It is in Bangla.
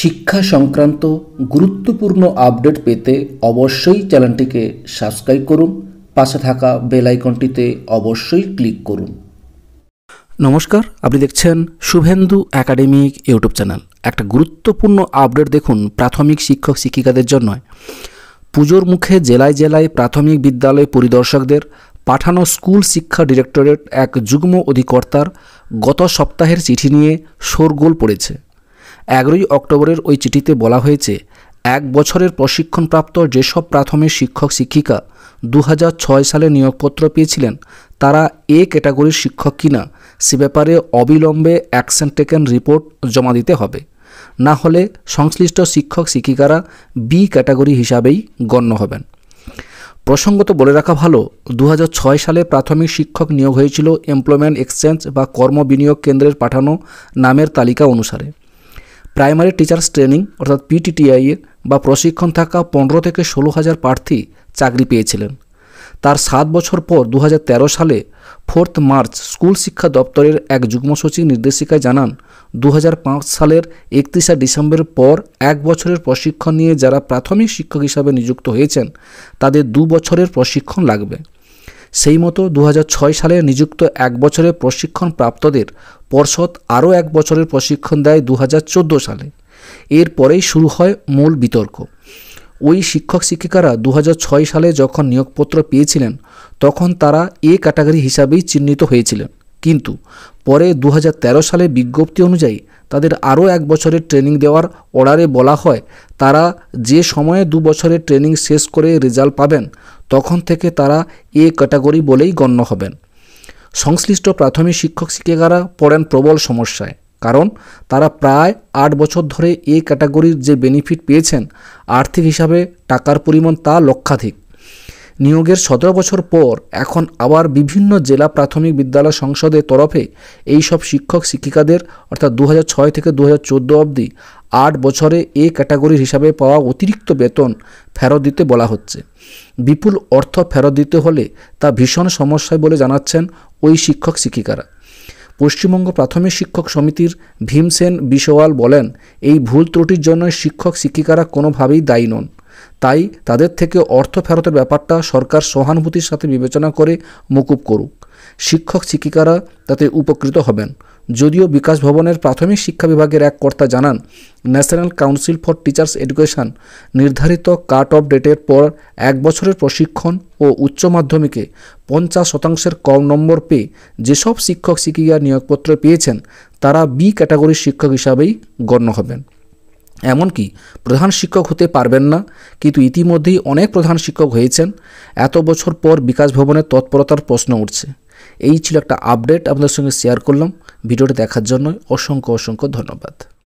শিক্ষা সংক্রান্ত গুরুত্বপূর্ণ আপডেট পেতে অবশ্যই চ্যানেলটিকে সাবস্ক্রাইব করুন পাশে থাকা বেল আইকনটিতে অবশ্যই ক্লিক করুন নমস্কার আপনি দেখছেন শুভেন্দু একাডেমিক ইউটিউব চ্যানেল একটা গুরুত্বপূর্ণ আপডেট দেখুন প্রাথমিক শিক্ষক শিক্ষিকাদের জন্য পুজোর মুখে জেলায় জেলায় প্রাথমিক বিদ্যালয় পরিদর্শকদের পাঠানো স্কুল শিক্ষা ডিরেক্টরেট এক যুগ্ম অধিকর্তার গত সপ্তাহের চিঠি নিয়ে শোরগোল পড়েছে এগারোই অক্টোবরের ওই চিঠিতে বলা হয়েছে এক বছরের প্রশিক্ষণপ্রাপ্ত যেসব প্রাথমিক শিক্ষক শিক্ষিকা দু সালে নিয়োগপত্র পেয়েছিলেন তারা এ ক্যাটাগরির শিক্ষক কিনা সে ব্যাপারে অবিলম্বে অ্যাকশন টেকেন রিপোর্ট জমা দিতে হবে না হলে সংশ্লিষ্ট শিক্ষক শিক্ষিকারা বি ক্যাটাগরি হিসাবেই গণ্য হবেন প্রসঙ্গত বলে রাখা ভালো দু সালে প্রাথমিক শিক্ষক নিয়োগ হয়েছিল এমপ্লয়মেন্ট এক্সচেঞ্জ বা কর্ম বিনিয়োগ কেন্দ্রের পাঠানো নামের তালিকা অনুসারে প্রাইমারি টিচার্স ট্রেনিং অর্থাৎ পিটিটিআই এর বা প্রশিক্ষণ থাকা পনেরো থেকে ষোলো হাজার প্রার্থী চাকরি পেয়েছিলেন তার সাত বছর পর দু সালে ফোর্থ মার্চ স্কুল শিক্ষা দপ্তরের এক যুগ্ম সচিব নির্দেশিকায় জানান দু সালের একত্রিশে ডিসেম্বরের পর এক বছরের প্রশিক্ষণ নিয়ে যারা প্রাথমিক শিক্ষক হিসাবে নিযুক্ত হয়েছেন তাদের দু বছরের প্রশিক্ষণ লাগবে সেই মতো দু সালে নিযুক্ত এক বছরের প্রশিক্ষণ প্রাপ্তদের পর্ষদ আরও এক বছরের প্রশিক্ষণ দেয় দু সালে এরপরেই শুরু হয় মূল বিতর্ক ওই শিক্ষক শিক্ষিকারা দু সালে যখন নিয়োগপত্র পেয়েছিলেন তখন তারা এ ক্যাটাগরি হিসাবেই চিহ্নিত হয়েছিলেন কিন্তু পরে দু সালে বিজ্ঞপ্তি অনুযায়ী তাদের আরও এক বছরের ট্রেনিং দেওয়ার অর্ডারে বলা হয় তারা যে সময়ে দু বছরের ট্রেনিং শেষ করে রেজাল্ট পাবেন তখন থেকে তারা এ ক্যাটাগরি বলেই গণ্য হবেন সংশ্লিষ্ট প্রাথমিক শিক্ষক শিক্ষিকারা পড়েন প্রবল সমস্যায় কারণ তারা প্রায় আট বছর ধরে এ ক্যাটাগরির যে বেনিফিট পেয়েছেন আর্থিক হিসাবে টাকার পরিমাণ তা লক্ষাধিক নিয়োগের সতেরো বছর পর এখন আবার বিভিন্ন জেলা প্রাথমিক বিদ্যালয় সংসদের তরফে এই সব শিক্ষক শিক্ষিকাদের অর্থাৎ দু থেকে দু হাজার অবধি আট বছরে এ ক্যাটাগরির হিসাবে পাওয়া অতিরিক্ত বেতন ফেরত দিতে বলা হচ্ছে বিপুল অর্থ ফেরত দিতে হলে তা ভীষণ সমস্যায় বলে জানাচ্ছেন ওই শিক্ষক শিক্ষিকারা পশ্চিমবঙ্গ প্রাথমিক শিক্ষক সমিতির ভীমসেন বিশওয়াল বলেন এই ভুল ত্রুটির জন্য শিক্ষক শিক্ষিকারা কোনোভাবেই দায়ী নন তাই তাদের থেকে অর্থ ফেরতের ব্যাপারটা সরকার সহানুভূতির সাথে বিবেচনা করে মকুব করুক শিক্ষক শিক্ষিকারা তাতে উপকৃত হবেন যদিও বিকাশ ভবনের প্রাথমিক শিক্ষা বিভাগের এক কর্তা জানান national council for teachers education নির্ধারিত কাট অফ ডেটের পর এক বছরের প্রশিক্ষণ ও উচ্চ মাধ্যমিকে পঞ্চাশ শতাংশের কম নম্বর পেয়ে যেসব শিক্ষক শিক্ষিকা নিয়োগপত্র পেয়েছেন তারা বি ক্যাটাগরির শিক্ষক হিসাবেই গণ্য হবেন এমনকি প্রধান শিক্ষক হতে পারবেন না কিন্তু ইতিমধ্যেই অনেক প্রধান শিক্ষক হয়েছেন এত বছর পর বিকাশ ভবনের তৎপরতার প্রশ্ন উঠছে এই ছিল একটা আপডেট আপনাদের সঙ্গে শেয়ার করলাম ভিডিওটি দেখার জন্য অসংখ্য অসংখ্য ধন্যবাদ